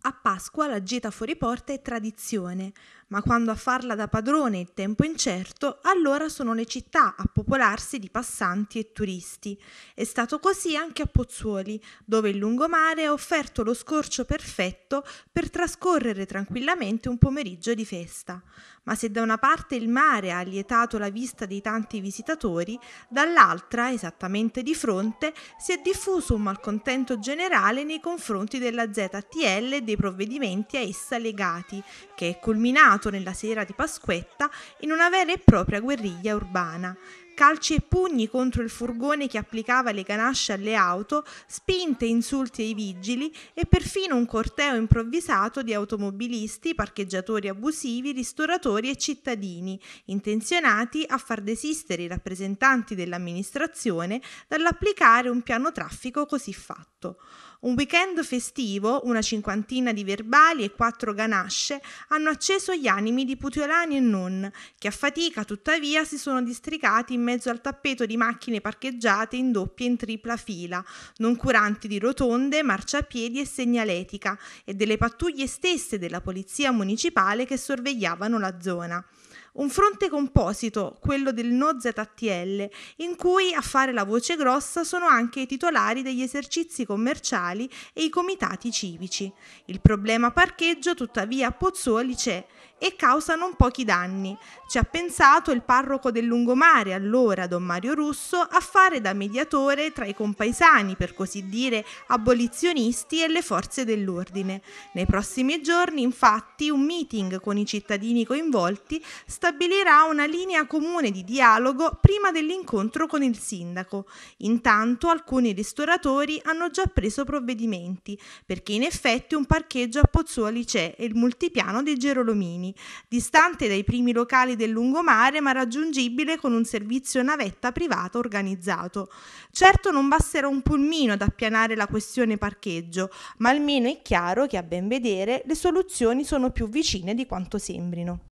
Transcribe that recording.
A Pasqua la gita fuori porta è tradizione, ma quando a farla da padrone il tempo incerto, allora sono le città a popolarsi di passanti e turisti. È stato così anche a Pozzuoli, dove il lungomare ha offerto lo scorcio perfetto per trascorrere tranquillamente un pomeriggio di festa. Ma se da una parte il mare ha lietato la vista dei tanti visitatori, dall'altra, esattamente di fronte, si è diffuso un malcontento generale nei confronti della ZTL e dei provvedimenti a essa legati, che è culminato nato nella sera di Pasquetta in una vera e propria guerriglia urbana calci e pugni contro il furgone che applicava le ganasce alle auto, spinte e insulti ai vigili e perfino un corteo improvvisato di automobilisti, parcheggiatori abusivi, ristoratori e cittadini, intenzionati a far desistere i rappresentanti dell'amministrazione dall'applicare un piano traffico così fatto. Un weekend festivo, una cinquantina di verbali e quattro ganasce hanno acceso gli animi di putiolani e non, che a fatica tuttavia si sono districati in mezzo al tappeto di macchine parcheggiate in doppia e in tripla fila, non curanti di rotonde, marciapiedi e segnaletica, e delle pattuglie stesse della polizia municipale che sorvegliavano la zona. Un fronte composito, quello del No ZTL, in cui a fare la voce grossa sono anche i titolari degli esercizi commerciali e i comitati civici. Il problema parcheggio tuttavia a Pozzuoli c'è e causa non pochi danni. Ci ha pensato il parroco del Lungomare, allora Don Mario Russo, a fare da mediatore tra i compaesani, per così dire, abolizionisti e le forze dell'ordine. Nei prossimi giorni, infatti, un meeting con i cittadini coinvolti sta stabilirà una linea comune di dialogo prima dell'incontro con il sindaco. Intanto alcuni ristoratori hanno già preso provvedimenti, perché in effetti un parcheggio a Pozzuoli c'è e il multipiano dei Gerolomini, distante dai primi locali del lungomare ma raggiungibile con un servizio navetta privata organizzato. Certo non basterà un pulmino ad appianare la questione parcheggio, ma almeno è chiaro che a ben vedere le soluzioni sono più vicine di quanto sembrino.